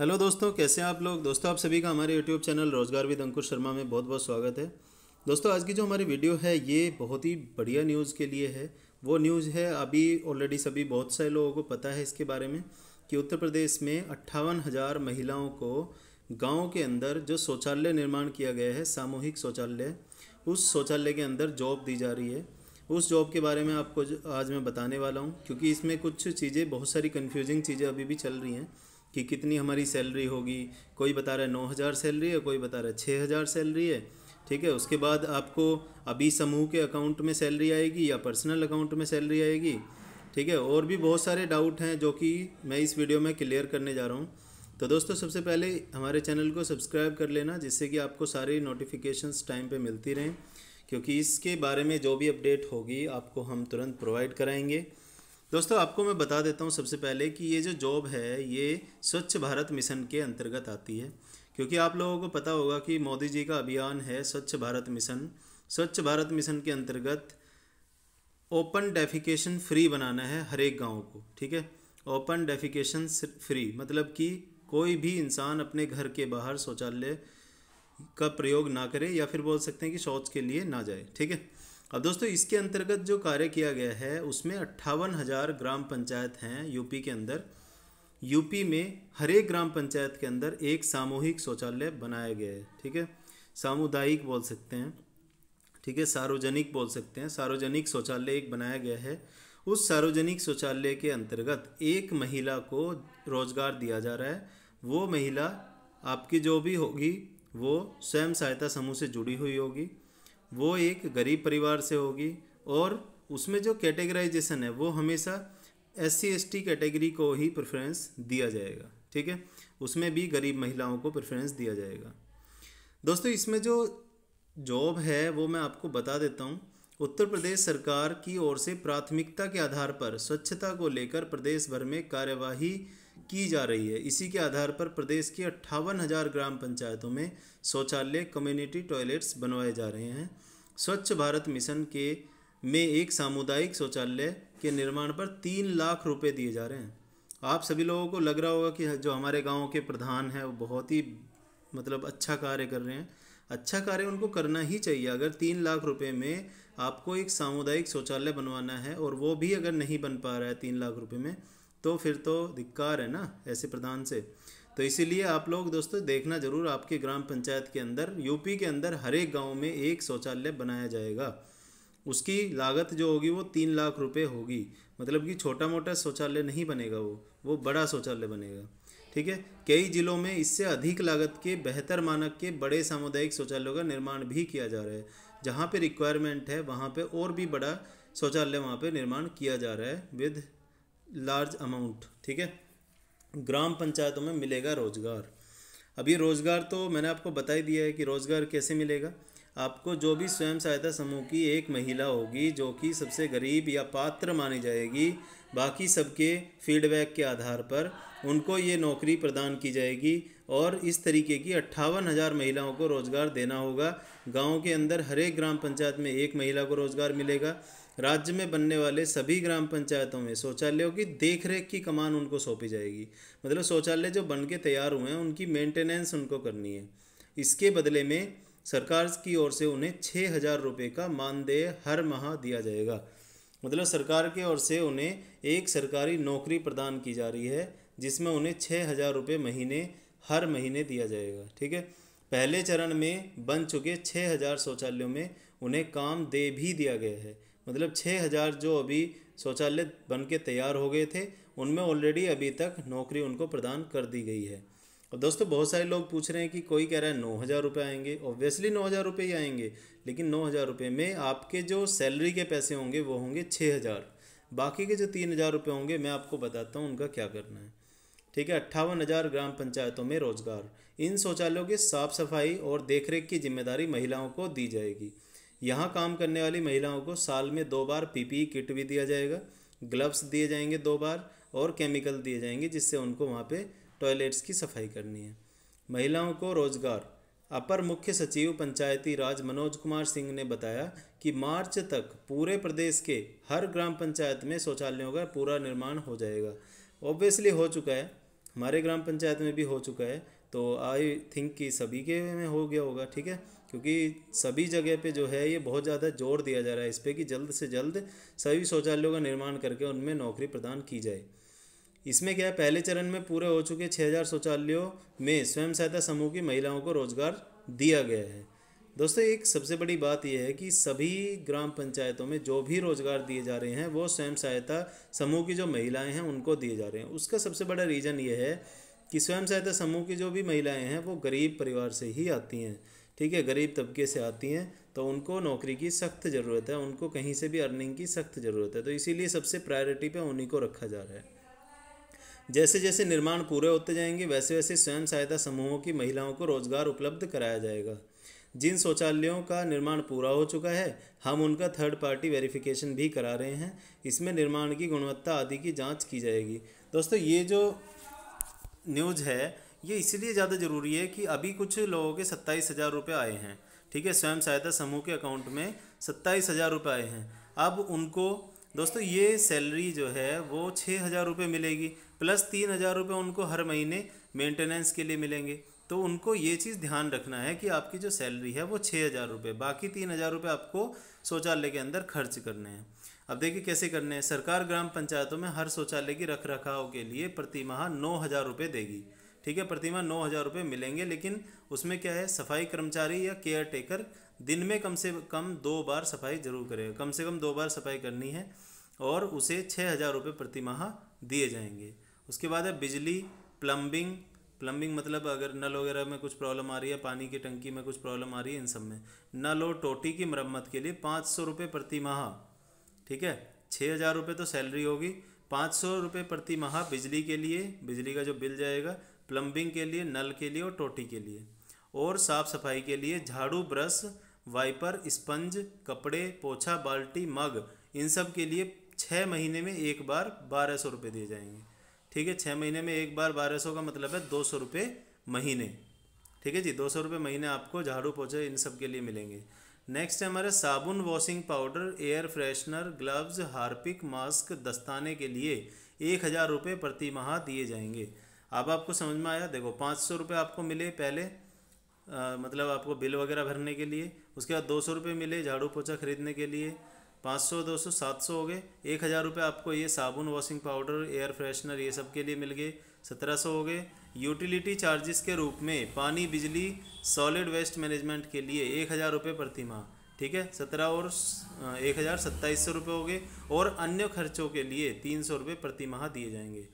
hello दोस्तों कैसे हैं आप लोग दोस्तों आप सभी का हमारे YouTube channel Rojgar with Ankush Sharma में बहुत बहुत स्वागत है दोस्तों आज की जो हमारी वीडियो है ये बहुत ही बढ़िया न्यूज़ के लिए है वो न्यूज़ है अभी ऑलरेडी सभी बहुत सारे लोगों को पता है इसके बारे में कि उत्तर प्रदेश में अट्ठावन हज़ार महिलाओं को गाँव के अंदर जो शौचालय निर्माण किया गया है सामूहिक शौचालय उस शौचालय के अंदर जॉब दी जा रही है उस जॉब के बारे में आपको आज मैं बताने वाला हूँ क्योंकि इसमें कुछ चीज़ें बहुत सारी कन्फ्यूजिंग चीज़ें अभी भी चल रही हैं कि कितनी हमारी सैलरी होगी कोई बता रहा है नौ हज़ार सैलरी है कोई बता रहा है छः हज़ार सैलरी है ठीक है उसके बाद आपको अभी समूह के अकाउंट में सैलरी आएगी या पर्सनल अकाउंट में सैलरी आएगी ठीक है और भी बहुत सारे डाउट हैं जो कि मैं इस वीडियो में क्लियर करने जा रहा हूँ तो दोस्तों सबसे पहले हमारे चैनल को सब्सक्राइब कर लेना जिससे कि आपको सारी नोटिफिकेशंस टाइम पे मिलती रहें क्योंकि इसके बारे में जो भी अपडेट होगी आपको हम तुरंत प्रोवाइड कराएंगे दोस्तों आपको मैं बता देता हूँ सबसे पहले कि ये जो जॉब है ये स्वच्छ भारत मिशन के अंतर्गत आती है क्योंकि आप लोगों को पता होगा कि मोदी जी का अभियान है स्वच्छ भारत मिशन स्वच्छ भारत मिशन के अंतर्गत ओपन डेफिकेशन फ्री बनाना है हर एक गाँव को ठीक है ओपन डेफिकेशन फ्री मतलब कि कोई भी इंसान अपने घर के बाहर शौचालय का प्रयोग ना करे या फिर बोल सकते हैं कि शौच के लिए ना जाए ठीक है अब दोस्तों इसके अंतर्गत जो कार्य किया गया है उसमें अट्ठावन हज़ार ग्राम पंचायत हैं यूपी के अंदर यूपी में हर एक ग्राम पंचायत के अंदर एक सामूहिक शौचालय बनाया गया है ठीक है सामुदायिक बोल सकते हैं ठीक है सार्वजनिक बोल सकते हैं सार्वजनिक शौचालय एक बनाया गया है उस सार्वजनिक शौचालय के अंतर्गत एक महिला को रोजगार दिया जा रहा है वो महिला आपकी जो भी होगी वो स्वयं सहायता समूह से जुड़ी हुई होगी वो एक गरीब परिवार से होगी और उसमें जो कैटेगराइजेशन है वो हमेशा S C S T category को ही प्रेफरेंस दिया जाएगा ठीक है उसमें भी गरीब महिलाओं को प्रेफरेंस दिया जाएगा दोस्तों इसमें जो जॉब है वो मैं आपको बता देता हूँ उत्तर प्रदेश सरकार की ओर से प्राथमिकता के आधार पर स्वच्छता को लेकर प्रदेश भर में कार्यवाही की जा रही है इसी के आधार पर प्रदेश की अट्ठावन हज़ार ग्राम पंचायतों में शौचालय कम्युनिटी टॉयलेट्स बनवाए जा रहे हैं स्वच्छ भारत मिशन के में एक सामुदायिक शौचालय के निर्माण पर तीन लाख रुपए दिए जा रहे हैं आप सभी लोगों को लग रहा होगा कि जो हमारे गाँव के प्रधान हैं वो बहुत ही मतलब अच्छा कार्य कर रहे हैं अच्छा कार्य उनको करना ही चाहिए अगर तीन लाख रुपए में आपको एक सामुदायिक शौचालय बनवाना है और वो भी अगर नहीं बन पा रहा है तीन लाख रुपए में तो फिर तो धिक्कार है ना ऐसे प्रधान से तो इसीलिए आप लोग दोस्तों देखना ज़रूर आपके ग्राम पंचायत के अंदर यूपी के अंदर हर एक गाँव में एक शौचालय बनाया जाएगा उसकी लागत जो होगी वो तीन लाख रुपए होगी मतलब कि छोटा मोटा शौचालय नहीं बनेगा वो वो बड़ा शौचालय बनेगा ठीक है कई जिलों में इससे अधिक लागत के बेहतर मानक के बड़े सामुदायिक शौचालयों का निर्माण भी किया जा रहा है जहाँ पे रिक्वायरमेंट है वहाँ पे और भी बड़ा शौचालय वहाँ पे निर्माण किया जा रहा है विद लार्ज अमाउंट ठीक है ग्राम पंचायतों में मिलेगा रोज़गार अभी रोज़गार तो मैंने आपको बता ही दिया है कि रोज़गार कैसे मिलेगा आपको जो भी स्वयं सहायता समूह की एक महिला होगी जो कि सबसे गरीब या पात्र मानी जाएगी बाकी सबके फीडबैक के आधार पर उनको ये नौकरी प्रदान की जाएगी और इस तरीके की अट्ठावन हज़ार महिलाओं को रोज़गार देना होगा गाँव के अंदर हर एक ग्राम पंचायत में एक महिला को रोज़गार मिलेगा राज्य में बनने वाले सभी ग्राम पंचायतों में शौचालयों की देखरेख की कमान उनको सौंपी जाएगी मतलब शौचालय जो बन के तैयार हुए हैं उनकी मेंटेनेंस उनको करनी है इसके बदले में सरकार की ओर से उन्हें छः हज़ार रुपये का मानदेय हर माह दिया जाएगा मतलब सरकार की ओर से उन्हें एक सरकारी नौकरी प्रदान की जा रही है जिसमें उन्हें छः हज़ार रुपये महीने हर महीने दिया जाएगा ठीक है पहले चरण में बन चुके छः हज़ार शौचालयों में उन्हें काम दे भी दिया गया है मतलब छः हज़ार जो अभी शौचालय बन के तैयार हो गए थे उनमें ऑलरेडी अभी तक नौकरी उनको प्रदान कर दी गई है और दोस्तों बहुत सारे लोग पूछ रहे हैं कि कोई कह रहा है नौ हज़ार रुपये आएंगे ऑब्वियसली नौ हज़ार रुपये ही आएंगे लेकिन नौ हज़ार रुपये में आपके जो सैलरी के पैसे होंगे वो होंगे छः हज़ार बाकी के जो तीन हज़ार रुपये होंगे मैं आपको बताता हूँ उनका क्या करना है ठीक है अट्ठावन हज़ार ग्राम पंचायतों में रोजगार इन शौचालयों की साफ़ सफाई और देखरेख की जिम्मेदारी महिलाओं को दी जाएगी यहाँ काम करने वाली महिलाओं को साल में दो बार पीपीई किट भी दिया जाएगा ग्लव्स दिए जाएंगे दो बार और केमिकल दिए जाएंगे जिससे उनको वहाँ पे टॉयलेट्स की सफाई करनी है महिलाओं को रोजगार अपर मुख्य सचिव पंचायती राज मनोज कुमार सिंह ने बताया कि मार्च तक पूरे प्रदेश के हर ग्राम पंचायत में शौचालयों का पूरा निर्माण हो जाएगा ऑब्वियसली हो चुका है हमारे ग्राम पंचायत में भी हो चुका है तो आई थिंक कि सभी के में हो गया होगा ठीक है क्योंकि सभी जगह पे जो है ये बहुत ज़्यादा जोर दिया जा रहा है इस पर कि जल्द से जल्द सभी शौचालयों का निर्माण करके उनमें नौकरी प्रदान की जाए इसमें क्या है पहले चरण में पूरे हो चुके 6000 शौचालयों में स्वयं सहायता समूह की महिलाओं को रोजगार दिया गया है दोस्तों एक सबसे बड़ी बात यह है कि सभी ग्राम पंचायतों में जो भी रोजगार दिए जा रहे हैं वो स्वयं सहायता समूह की जो महिलाएं हैं उनको दिए जा रहे हैं उसका सबसे बड़ा रीज़न ये है कि स्वयं सहायता समूह की जो भी महिलाएं हैं वो गरीब परिवार से ही आती हैं ठीक है गरीब तबके से आती हैं तो उनको नौकरी की सख्त ज़रूरत है उनको कहीं से भी अर्निंग की सख्त ज़रूरत है तो इसीलिए सबसे प्रायोरिटी पे उन्हीं को रखा जा रहा है जैसे जैसे निर्माण पूरे होते जाएंगे वैसे वैसे स्वयं सहायता समूहों की महिलाओं को रोजगार उपलब्ध कराया जाएगा जिन शौचालयों का निर्माण पूरा हो चुका है हम उनका थर्ड पार्टी वेरिफिकेशन भी करा रहे हैं इसमें निर्माण की गुणवत्ता आदि की जांच की जाएगी दोस्तों ये जो न्यूज़ है ये इसलिए ज़्यादा ज़रूरी है कि अभी कुछ लोगों के सत्ताईस हज़ार रुपये आए हैं ठीक है स्वयं सहायता समूह के अकाउंट में सत्ताईस हज़ार रुपये आए हैं अब उनको दोस्तों ये सैलरी जो है वो छः हज़ार रुपये मिलेगी प्लस तीन हज़ार रुपये उनको हर महीने मेंटेनेंस के लिए मिलेंगे तो उनको ये चीज़ ध्यान रखना है कि आपकी जो सैलरी है वो छः हज़ार रुपये बाकी तीन हज़ार रुपये आपको शौचालय के अंदर खर्च करने हैं अब देखिए कैसे करने हैं सरकार ग्राम पंचायतों में हर शौचालय की रख रखाव के लिए प्रति माह नौ हज़ार रुपये देगी ठीक है प्रतिमा नौ हज़ार रुपये मिलेंगे लेकिन उसमें क्या है सफाई कर्मचारी या केयर टेकर दिन में कम से कम दो बार सफाई जरूर करेगा कम से कम दो बार सफाई करनी है और उसे छः हज़ार रुपये प्रति माह दिए जाएंगे उसके बाद है बिजली प्लम्बिंग प्लम्बिंग मतलब अगर नल वगैरह में कुछ प्रॉब्लम आ रही है पानी की टंकी में कुछ प्रॉब्लम आ रही है इन सब में नल और टोटी की मरम्मत के लिए पाँच सौ रुपये प्रति माह ठीक है छः हज़ार रुपये तो सैलरी होगी पाँच सौ रुपये प्रति माह बिजली के लिए बिजली का जो बिल जाएगा प्लम्बिंग के लिए नल के लिए और टोटी के लिए और साफ सफाई के लिए झाड़ू ब्रश वाइपर स्पंज कपड़े पोछा बाल्टी मग इन सब के लिए छः महीने में एक बार बारह सौ रुपये दिए जाएंगे ठीक है छः महीने में एक बार बारह सौ का मतलब है दो सौ रुपये महीने ठीक है जी दो सौ रुपये महीने आपको झाड़ू पोछे इन सब के लिए मिलेंगे नेक्स्ट है हमारे साबुन washing powder air freshener gloves Harpic mask दस्ताने के लिए एक हज़ार रुपये प्रति माह दिए जाएंगे अब आपको समझ में आया देखो पाँच सौ रुपये आपको मिले पहले आ, मतलब आपको बिल वगैरह भरने के लिए उसके बाद दो सौ रुपये मिले झाड़ू पोछा खरीदने के लिए पाँच सौ दो सौ सात सौ हो गए एक हज़ार रुपये आपको ये साबुन वॉशिंग पाउडर एयर फ्रेशनर ये सब के लिए मिल गए सत्रह सौ हो गए यूटिलिटी चार्जेस के रूप में पानी बिजली सॉलिड वेस्ट मैनेजमेंट के लिए एक हज़ार रुपये प्रति माह ठीक है सत्रह और एक हज़ार सत्ताईस सौ रुपये हो गए और अन्य खर्चों के लिए तीन सौ रुपये प्रति माह दिए जाएंगे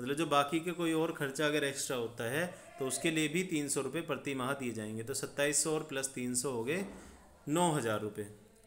मतलब जो बाकी के कोई और खर्चा अगर एक्स्ट्रा होता है तो उसके लिए भी तीन सौ रुपये प्रति माह दिए जाएंगे तो सत्ताईस सौ और प्लस तीन सौ हो गए नौ हज़ार रुपये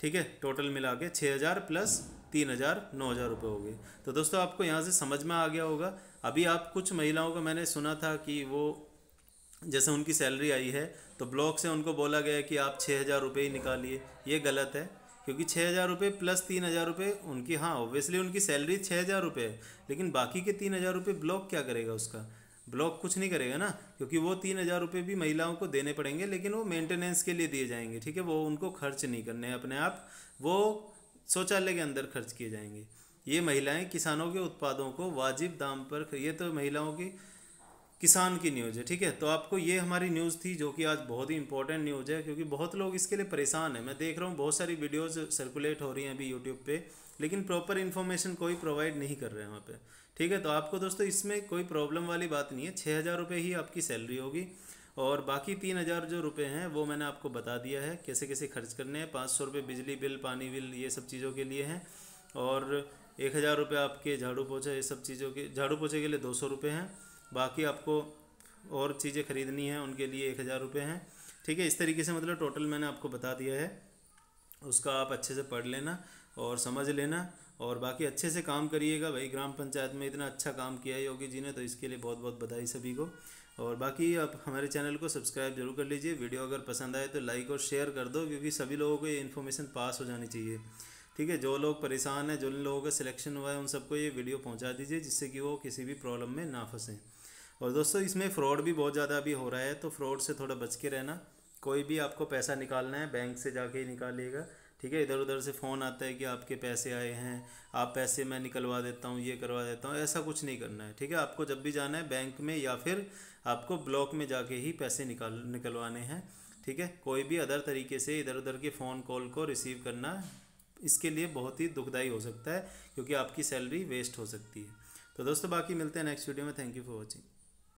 ठीक है टोटल मिला के छः हज़ार प्लस तीन हज़ार नौ हज़ार रुपये हो गए तो दोस्तों आपको यहाँ से समझ में आ गया होगा अभी आप कुछ महिलाओं का मैंने सुना था कि वो जैसे उनकी सैलरी आई है तो ब्लॉक से उनको बोला गया कि आप छः हज़ार रुपये ही निकालिए ये गलत है क्योंकि छः हज़ार रुपये प्लस तीन हज़ार रुपये उनकी हाँ ओबियसली उनकी सैलरी छः हज़ार रुपये है लेकिन बाकी के तीन हज़ार रुपये ब्लॉक क्या करेगा उसका ब्लॉक कुछ नहीं करेगा ना क्योंकि वो तीन हज़ार रुपये भी महिलाओं को देने पड़ेंगे लेकिन वो मेंटेनेंस के लिए दिए जाएंगे ठीक है वो उनको खर्च नहीं करने अपने आप वो शौचालय के अंदर खर्च किए जाएंगे ये महिलाएं किसानों के उत्पादों को वाजिब दाम पर ये तो महिलाओं की किसान की न्यूज़ है ठीक है तो आपको ये हमारी न्यूज़ थी जो कि आज बहुत ही इंपॉर्टेंट न्यूज़ है क्योंकि बहुत लोग इसके लिए परेशान है मैं देख रहा हूँ बहुत सारी वीडियोज़ सर्कुलेट हो रही हैं अभी यूट्यूब पे लेकिन प्रॉपर इन्फॉर्मेशन कोई प्रोवाइड नहीं कर रहे हैं वहाँ पे ठीक है तो आपको दोस्तों इसमें कोई प्रॉब्लम वाली बात नहीं है छः हज़ार रुपये ही आपकी सैलरी होगी और बाकी तीन हज़ार जो रुपये हैं वो मैंने आपको बता दिया है कैसे कैसे खर्च करने हैं पाँच सौ रुपये बिजली बिल पानी बिल ये सब चीज़ों के लिए हैं और एक हज़ार रुपये आपके झाड़ू पोछा ये सब चीज़ों के झाड़ू पोछे के लिए दो सौ रुपये हैं बाकी आपको और चीज़ें खरीदनी है उनके लिए एक हज़ार रुपये हैं ठीक है इस तरीके से मतलब टोटल मैंने आपको बता दिया है उसका आप अच्छे से पढ़ लेना और समझ लेना और बाकी अच्छे से काम करिएगा भाई ग्राम पंचायत में इतना अच्छा काम किया है योगी जी ने तो इसके लिए बहुत बहुत बधाई सभी को और बाकी आप हमारे चैनल को सब्सक्राइब जरूर कर लीजिए वीडियो अगर पसंद आए तो लाइक और शेयर कर दो क्योंकि सभी लोगों को ये इन्फॉर्मेशन पास हो जानी चाहिए ठीक है जो लोग परेशान हैं जो लोगों का सिलेक्शन हुआ है उन सबको ये वीडियो पहुँचा दीजिए जिससे कि वो किसी भी प्रॉब्लम में ना फंसें और दोस्तों इसमें फ्रॉड भी बहुत ज़्यादा अभी हो रहा है तो फ्रॉड से थोड़ा बच के रहना कोई भी आपको पैसा निकालना है बैंक से जाके ही निकालिएगा ठीक है इधर उधर से फ़ोन आता है कि आपके पैसे आए हैं आप पैसे मैं निकलवा देता हूँ ये करवा देता हूँ ऐसा कुछ नहीं करना है ठीक है आपको जब भी जाना है बैंक में या फिर आपको ब्लॉक में जाके ही पैसे निकाल निकलवाने हैं ठीक है कोई भी अदर तरीके से इधर उधर के फ़ोन कॉल को रिसीव करना इसके लिए बहुत ही दुखदाई हो सकता है क्योंकि आपकी सैलरी वेस्ट हो सकती है तो दोस्तों बाकी मिलते हैं नेक्स्ट वीडियो में थैंक यू फॉर वॉचिंग